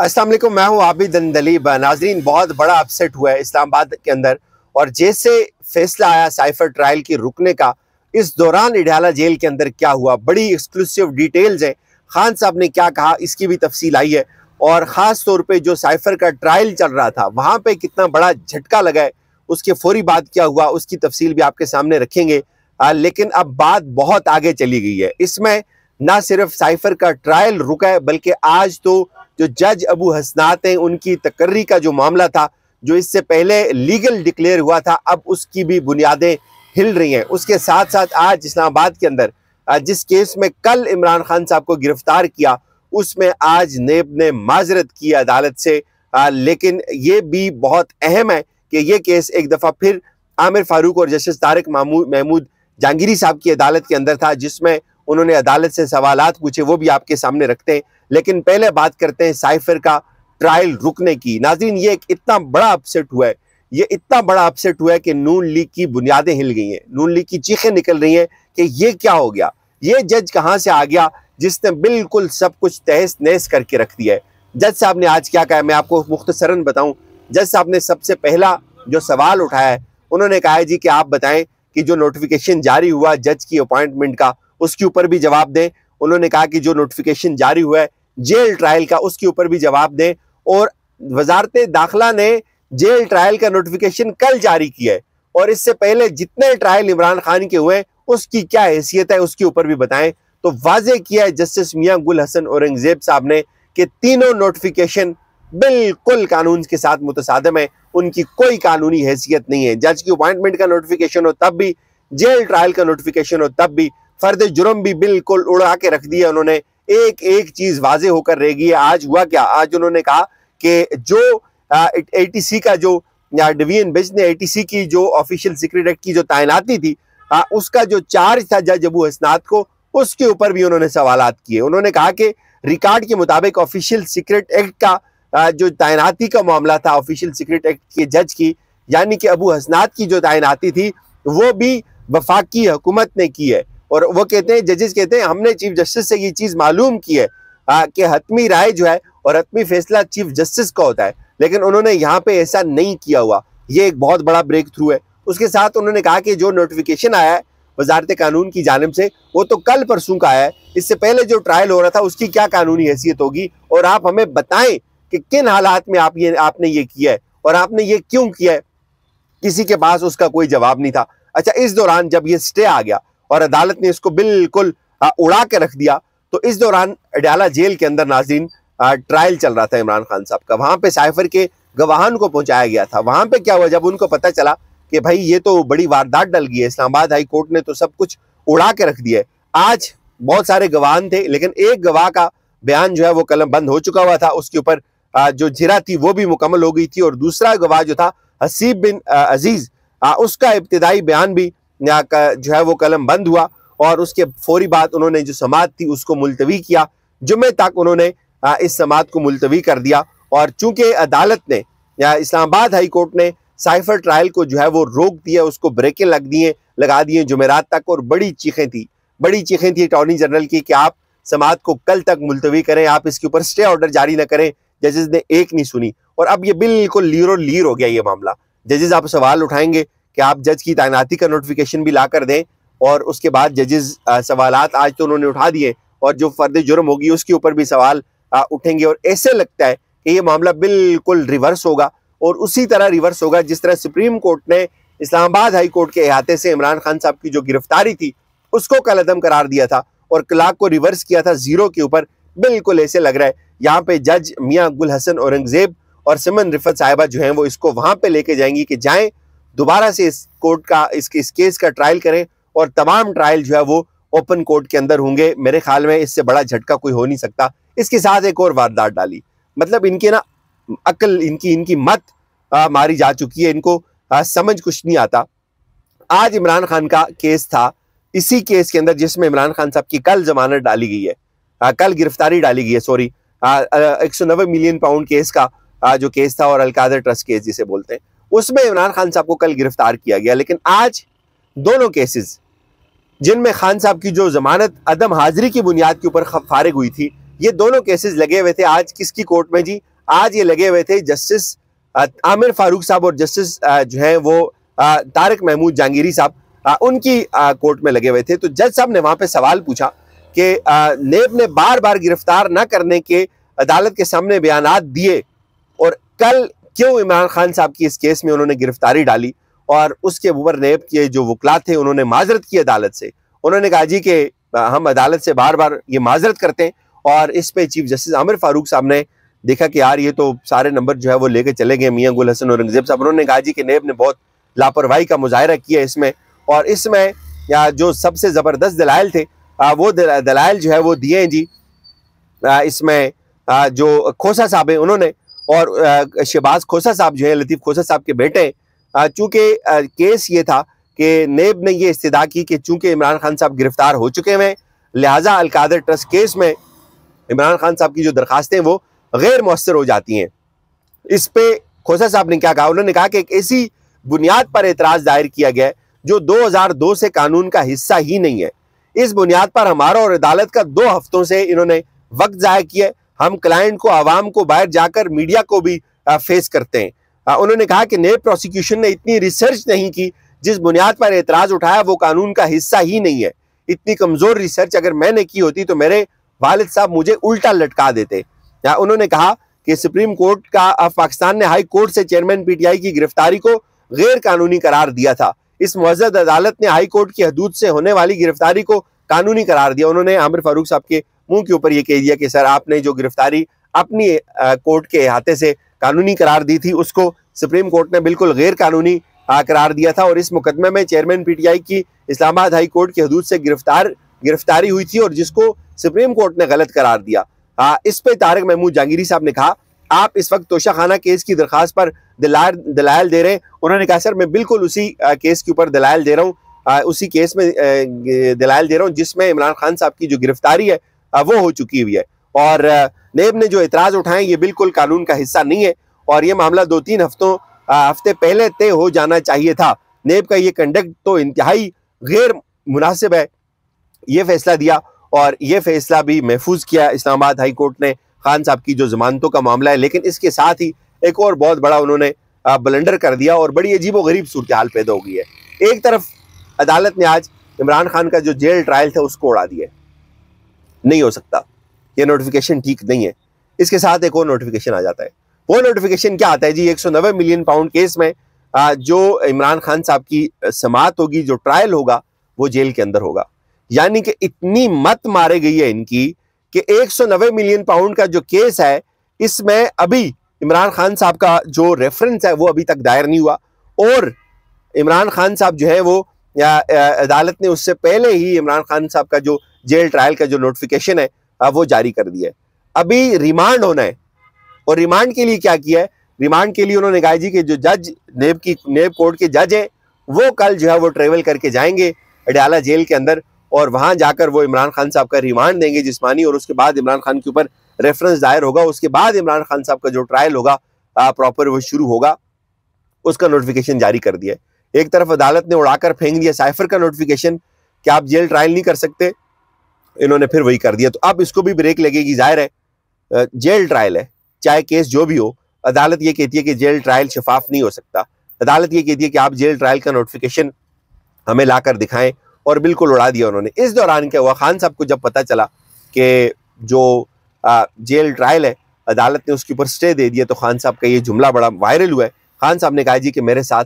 असलम मैं हूँ आबिद अंदलीब नाजरीन बहुत बड़ा अपसेट हुआ है इस्लामाबाद के अंदर और जैसे फैसला आया साइफर ट्रायल की रुकने का इस दौरान इडियाला जेल के अंदर क्या हुआ बड़ी एक्सक्लूसिव डिटेल्स हैं खान साहब ने क्या कहा इसकी भी तफसील आई है और ख़ास तौर पे जो साइफर का ट्रायल चल रहा था वहाँ पे कितना बड़ा झटका लगा है उसके फौरी बाद क्या हुआ उसकी तफसील भी आपके सामने रखेंगे आ, लेकिन अब बात बहुत आगे चली गई है इसमें ना सिर्फ साइफर का ट्रायल रुका है बल्कि आज तो जो जज अबू हसनात हैं उनकी तकर्री का जो मामला था जो इससे पहले लीगल डिक्लेयर हुआ था अब उसकी भी बुनियादें हिल रही हैं उसके साथ साथ आज इस्लामाबाद के अंदर जिस केस में कल इमरान खान साहब को गिरफ्तार किया उसमें आज नेब ने माजरत की अदालत से आ, लेकिन ये भी बहुत अहम है कि ये केस एक दफ़ा फिर आमिर फारूक और जस्टिस तारक महमूद जहांगीरी साहब की अदालत के अंदर था जिसमें उन्होंने अदालत से सवाल पूछे वो भी आपके सामने रखते हैं लेकिन पहले बात करते हैं साइफर का ट्रायल रुकने की नाजीन ये एक इतना बड़ा अपसेट हुआ है ये इतना बड़ा अपसेट हुआ है कि नून लीग की बुनियादें हिल गई हैं नून लीग की चीखें निकल रही हैं कि ये क्या हो गया ये जज कहाँ से आ गया जिसने बिल्कुल सब कुछ तहस नहस करके रख दिया है जज साहब ने आज क्या कहा मैं आपको मुख्तसरन बताऊँ जज साहब ने सबसे पहला जो सवाल उठाया है उन्होंने कहा है जी कि आप बताएं कि जो नोटिफिकेशन जारी हुआ जज की अपॉइंटमेंट का उसके ऊपर भी जवाब दें उन्होंने कहा कि जो नोटिफिकेशन जारी हुआ है जेल ट्रायल का उसके ऊपर भी जवाब दें और वजारत दाखिला ने जेल ट्रायल का नोटिफिकेशन कल जारी किया है और इससे पहले जितने ट्रायल इमरान खान के हुए उसकी क्या हैसियत है उसके ऊपर भी बताएं तो वाजे किया है जस्टिस मियां गुल हसन औरंगजेब साहब ने कि तीनों नोटिफिकेशन बिल्कुल कानून के साथ मुतसादम है उनकी कोई कानूनी हैसियत नहीं है जज की अपॉइंटमेंट का नोटिफिकेशन हो तब भी जेल ट्रायल का नोटिफिकेशन हो तब भी फर्द जुर्म भी बिल्कुल उड़ा के रख दिया उन्होंने एक एक चीज वाजे होकर रह गई है आज हुआ क्या आज उन्होंने कहा कि जो ए का जो डिवीजन बेंच ने ए की जो ऑफिशियल सीक्रेट एक्ट की जो तैनाती थी आ, उसका जो चार्ज था जज अबू हसनात को उसके ऊपर भी उन्होंने सवाल किए उन्होंने कहा कि रिकॉर्ड के मुताबिक ऑफिशियल सीक्रेट एक्ट का आ, जो तैनाती का मामला था ऑफिशियल सीक्रेट एक्ट के जज की यानी कि अबू हसनाथ की जो तैनाती थी वो भी वफाकी हुकूमत ने की है और वो कहते हैं जजेस कहते हैं हमने चीफ जस्टिस से ये चीज़ मालूम की है कि हतमी राय जो है और हतमी फैसला चीफ जस्टिस का होता है लेकिन उन्होंने यहाँ पे ऐसा नहीं किया हुआ ये एक बहुत बड़ा ब्रेक थ्रू है उसके साथ उन्होंने कहा कि जो नोटिफिकेशन आया है वजारत कानून की जानब से वो तो कल परसों का आया है इससे पहले जो ट्रायल हो रहा था उसकी क्या कानूनी हैसियत होगी और आप हमें बताएं कि किन हालात में आप ये आपने ये किया है और आपने ये क्यों किया है किसी के पास उसका कोई जवाब नहीं था अच्छा इस दौरान जब ये स्टे आ गया और अदालत ने इसको बिल्कुल उड़ा के रख दिया तो इस दौरान अड्याला जेल के अंदर नाजीन ट्रायल चल रहा था इमरान खान साहब का वहां पे साइफर के गवाहन को पहुंचाया गया था वहां पे क्या हुआ जब उनको पता चला कि भाई ये तो बड़ी वारदात डल गई है इस्लामाबाद हाई कोर्ट ने तो सब कुछ उड़ा के रख दिया है आज बहुत सारे गवाहन थे लेकिन एक गवाह का बयान जो है वो कलम बंद हो चुका हुआ था उसके ऊपर जो जिरा थी वो भी मुकम्मल हो गई थी और दूसरा गवाह जो था हसीब बिन अजीज उसका इब्तदाई बयान भी जो है वो कलम बंद हुआ और उसके फौरी बाद उन्होंने जो समात थी उसको मुलतवी किया जुम्मे तक उन्होंने इस समात को मुलतवी कर दिया और चूंकि अदालत ने या इस्लामाबाद हाई कोर्ट ने साइफर ट्रायल को जो है वो रोक दिया उसको ब्रेकें लग दिए लगा दिए जुमेरात तक और बड़ी चीखें थी बड़ी चीखें थी अटॉर्नी जनरल की कि आप समात को कल तक मुलतवी करें आप इसके ऊपर स्टे ऑर्डर जारी ना करें जजेज ने एक नहीं सुनी और अब ये बिल्कुल लीरो लीर हो गया ये मामला जजेज आप सवाल उठाएंगे कि आप जज की तैनाती का नोटिफिकेशन भी ला कर दें और उसके बाद जजेस सवाल आज तो उन्होंने उठा दिए और जो फर्द जुर्म होगी उसके ऊपर भी सवाल आ, उठेंगे और ऐसे लगता है कि ये मामला बिल्कुल रिवर्स होगा और उसी तरह रिवर्स होगा जिस तरह सुप्रीम कोर्ट ने इस्लामाबाद हाई कोर्ट के अहाते से इमरान खान साहब की जो गिरफ्तारी थी उसको कल अदम करार दिया था और क्लाक को रिवर्स किया था जीरो के ऊपर बिल्कुल ऐसे लग रहा है यहाँ पे जज मियाँ गुल हसन औरंगजेब और सिमन रिफत साहिबा जो हैं वो इसको वहाँ पे लेके जाएंगी कि जाएं दोबारा से इस कोर्ट का इस, इस केस का ट्रायल करें और तमाम ट्रायल जो है वो ओपन कोर्ट के अंदर होंगे मेरे ख्याल में इससे बड़ा झटका कोई हो नहीं सकता इसके साथ एक और वारदात डाली मतलब इनके ना अक्ल इनकी इनकी मत आ, मारी जा चुकी है इनको आ, समझ कुछ नहीं आता आज इमरान खान का केस था इसी केस के अंदर जिसमें इमरान खान साहब की कल जमानत डाली गई है आ, कल गिरफ्तारी डाली गई है सॉरी एक सौ नब्बे मिलियन पाउंड केस का आ, जो केस था और अलकादर ट्रस्ट केस जिसे बोलते हैं उसमें इमरान खान साहब को कल गिरफ्तार किया गया लेकिन आज दोनों केसेस जिनमें खान साहब की जो जमानत अदम हाजिरी की बुनियाद के ऊपर फारिग हुई थी ये दोनों केसेस लगे हुए थे आज किसकी कोर्ट में जी आज ये लगे हुए थे जस्टिस आमिर फारूक साहब और जस्टिस जो है वो तारक महमूद जहांगीरी साहब उनकी कोर्ट में लगे हुए थे तो जज साहब ने वहाँ पर सवाल पूछा कि नेब ने बार बार गिरफ्तार न करने के अदालत के सामने बयान दिए और कल क्यों इमरान खान साहब की इस केस में उन्होंने गिरफ्तारी डाली और उसके उबर नेब के जो वकला थे उन्होंने माजरत की अदालत से उन्होंने कहा जी कि हम अदालत से बार बार ये माजरत करते हैं और इस पे चीफ जस्टिस आमिर फारूक साहब ने देखा कि यार ये तो सारे नंबर जो है वो लेके चले गए मियाँ गुल हसन औरंगजेब साहब उन्होंने कहा जी कि नेब ने बहुत लापरवाही का मुजाहरा किया इसमें और इसमें या जो सबसे ज़बरदस्त दलाइल थे वो दलाइल जो है वो दिए हैं जी इसमें जो खोसा साहब हैं उन्होंने और शहबाज खोसा साहब जो है लतीफ़ खोसा साहब के बेटे चूँकि केस ये था कि नेब ने यह इस्तदा की कि चूँकि इमरान खान साहब गिरफ्तार हो चुके हैं लिहाजा अलकादर ट्रस्ट केस में इमरान खान साहब की जो दरखास्तें वो गैर मौसर हो जाती हैं इस पर खोसा साहब ने क्या कहा उन्होंने कहा कि एक ऐसी बुनियाद पर एतराज़ दायर किया गया है जो दो से कानून का हिस्सा ही नहीं है इस बुनियाद पर हमारा और अदालत का दो हफ्तों से इन्होंने वक्त ज़ाय किया हम क्लाइंट को आवाम को बाहर जाकर मीडिया को भी फेस करते हैं उन्होंने कहा कि नए प्रोसिक्यूशन ने इतनी रिसर्च नहीं की जिस बुनियाद पर एतराज़ उठाया वो कानून का हिस्सा ही नहीं है इतनी कमज़ोर रिसर्च अगर मैंने की होती तो मेरे वालिद साहब मुझे उल्टा लटका देते उन्होंने कहा कि सुप्रीम कोर्ट का पाकिस्तान ने हाई कोर्ट से चेयरमैन पीटीआई की गिरफ्तारी को गैर कानूनी करार दिया था इस मजद अदालत ने हाई कोर्ट की हदूद से होने वाली गिरफ्तारी को कानूनी करार दिया उन्होंने आमिर फारूक साहब के मुंह के ऊपर ये कह दिया कि सर आपने जो गिरफ्तारी अपनी कोर्ट के अहाते से कानूनी करार दी थी उसको सुप्रीम कोर्ट ने बिल्कुल गैर कानूनी करार दिया था और इस मुकदमे में चेयरमैन पीटीआई की इस्लामाबाद हाई कोर्ट की हदूद से गिरफ्तार गिरफ्तारी हुई थी और जिसको सुप्रीम कोर्ट ने गलत करार दिया आ, इस पे तारक महमूद जहांगीरी साहब ने कहा आप इस वक्त तोशाखाना केस की दरखास्त पर दलाल दलायल दे रहे हैं उन्होंने कहा सर मैं बिल्कुल उसी आ, केस के ऊपर दलायल दे रहा हूँ उसी केस में दलायल दे रहा हूँ जिसमें इमरान खान साहब की जो गिरफ्तारी है वो हो चुकी हुई है और नेब ने जो एतराज उठाए ये बिल्कुल कानून का हिस्सा नहीं है और ये मामला दो तीन हफ्तों हफ्ते पहले तय हो जाना चाहिए था नेब का ये कंडक्ट तो इंतहाई गैर मुनासिब है ये फैसला दिया और ये फैसला भी महफूज किया इस्लामाबाद हाई कोर्ट ने खान साहब की जो जमानतों का मामला है लेकिन इसके साथ ही एक और बहुत बड़ा उन्होंने ब्लेंडर कर दिया और बड़ी अजीब व गरीब सूरत हाल पैदा हो गई है एक तरफ अदालत ने आज इमरान खान का जो जेल ट्रायल था उसको उड़ा दिया नहीं हो सकता ये नोटिफिकेशन ठीक नहीं है इसके साथ एक और नोटिफिकेशन आ जाता है वो नोटिफिकेशन क्या आता है जी एक मिलियन पाउंड केस में जो इमरान खान साहब की समात होगी जो ट्रायल होगा वो जेल के अंदर होगा यानी कि इतनी मत मारे गई है इनकी कि 190 मिलियन पाउंड का जो केस है इसमें अभी इमरान खान साहब का जो रेफरेंस है वो अभी तक दायर नहीं हुआ और इमरान खान साहब जो है वो या, अदालत ने उससे पहले ही इमरान खान साहब का जो जेल ट्रायल का जो नोटिफिकेशन है वो जारी कर दिया है अभी रिमांड होना है और रिमांड के लिए क्या किया है रिमांड के लिए उन्होंने कहा जी कि जो जज नेब की नेब कोर्ट के जज हैं वो कल जो है वो ट्रेवल करके जाएंगे अडयाला जेल के अंदर और वहां जाकर वो इमरान खान साहब का रिमांड देंगे जिसमानी और उसके बाद इमरान खान के ऊपर रेफरेंस दायर होगा उसके बाद इमरान खान साहब का जो ट्रायल होगा प्रॉपर वो शुरू होगा उसका नोटिफिकेशन जारी कर दिया एक तरफ अदालत ने उड़ाकर फेंक दिया साइफर का नोटिफिकेशन कि आप जेल ट्रायल नहीं कर सकते इन्होंने फिर वही कर दिया तो अब इसको भी ब्रेक लगेगी जाहिर है जेल ट्रायल है चाहे केस जो भी हो अदालत ये कहती है कि जेल ट्रायल शफाफ नहीं हो सकता अदालत ये कहती है कि आप जेल ट्रायल का नोटिफिकेशन हमें ला कर दिखाएं और बिल्कुल उड़ा दिया उन्होंने इस दौरान क्या हुआ खान साहब को जब पता चला कि जो जेल ट्रायल है अदालत ने उसके ऊपर स्टे दे दिया तो खान साहब का ये जुमला बड़ा वायरल हुआ है खान साहब ने कहा जी कि मेरे साथ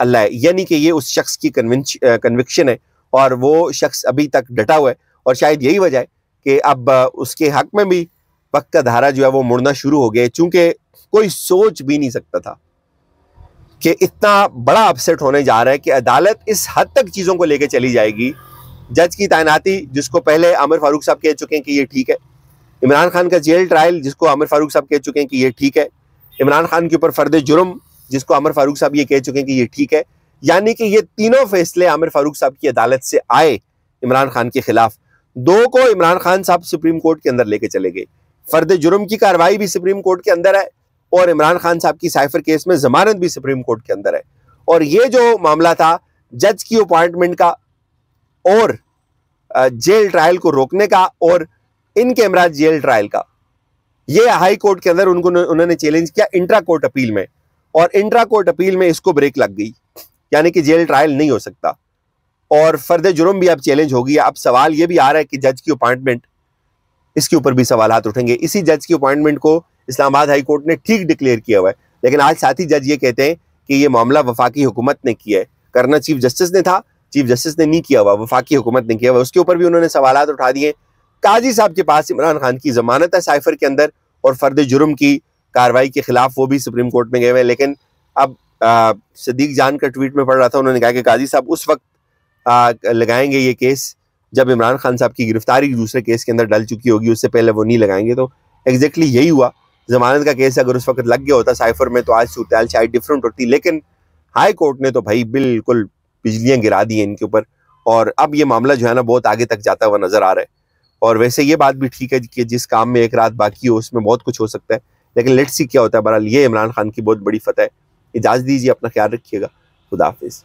अल्लाह है यानी कि ये उस शख्स की कन्विक्शन है और वो शख्स अभी तक डटा हुआ है और शायद यही वजह है कि अब उसके हक में भी वक्त का धारा जो है वो मुड़ना शुरू हो गया चूंकि कोई सोच भी नहीं सकता था कि इतना बड़ा अपसेट होने जा रहा है कि अदालत इस हद तक चीज़ों को लेके चली जाएगी जज की तैनाती जिसको पहले आमिर फारूक साहब कह चुके हैं कि ये ठीक है इमरान खान का जेल ट्रायल जिसको आमिर फारूक साहब कह चुके हैं कि ये ठीक है इमरान खान के ऊपर फर्द जुर्म जिसको आमिर फारूक साहब ये कह चुके हैं कि ये ठीक है यानी कि ये तीनों फैसले आमिर फारूक साहब की अदालत से आए इमरान खान के खिलाफ दो को इमरान खान साहब सुप्रीम कोर्ट के अंदर लेके चले गए फर्द जुर्म की कार्रवाई भी सुप्रीम कोर्ट के अंदर है और इमरान खान साहब की साइफर केस में जमानत भी सुप्रीम कोर्ट के अंदर है और ये जो मामला था जज की अपॉइंटमेंट का और जेल ट्रायल को रोकने का और इन कैमरा जेल ट्रायल का ये हाई कोर्ट के अंदर उनको उन्होंने चैलेंज किया इंट्रा कोर्ट अपील में और इंट्रा कोर्ट अपील में इसको ब्रेक लग गई यानी कि जेल ट्रायल नहीं हो सकता और फर्द जुर्म भी अब चैलेंज होगी अब सवाल ये भी आ रहा है कि जज की अपॉइंटमेंट इसके ऊपर भी सवाल उठेंगे इसी जज की अपॉइंटमेंट को इस्लामाबाद हाई कोर्ट ने ठीक डिक्लेयर किया हुआ है लेकिन आज साथी जज ये कहते हैं कि ये मामला वफाकी हुकूमत ने किया है करना चीफ जस्टिस ने था चीफ जस्टिस ने नहीं किया हुआ वफाकी हुकूमत ने किया हुआ उसके ऊपर भी उन्होंने सवाल उठा दिए काजी साहब के पास इमरान खान की जमानत है साइफर के अंदर और फर्द जुर्म की कार्रवाई के खिलाफ वो भी सुप्रीम कोर्ट में गए हुए हैं लेकिन अब सदीक जान का ट्वीट में पढ़ रहा था उन्होंने कहा कि काजी साहब उस वक्त आ, लगाएंगे ये केस जब इमरान खान साहब की गिरफ्तारी दूसरे केस के अंदर डल चुकी होगी उससे पहले वो नहीं लगाएंगे तो एग्जैक्टली यही हुआ जमानत का केस अगर उस वक्त लग गया होता साइफर में तो आज सूरत शायद डिफरेंट होती लेकिन हाई कोर्ट ने तो भाई बिल्कुल बिजलियाँ गिरा दी इनके ऊपर और अब ये मामला जो है ना बहुत आगे तक जाता हुआ नजर आ रहा है और वैसे ये बात भी ठीक है कि जिस काम में एक रात बाकी हो उसमें बहुत कुछ हो सकता है लेकिन लेट्स सी क्या होता है बहरहाल ये इमरान खान की बहुत बड़ी फतह है इजाज़त दीजिए अपना ख्याल रखिएगा खुदाफिज़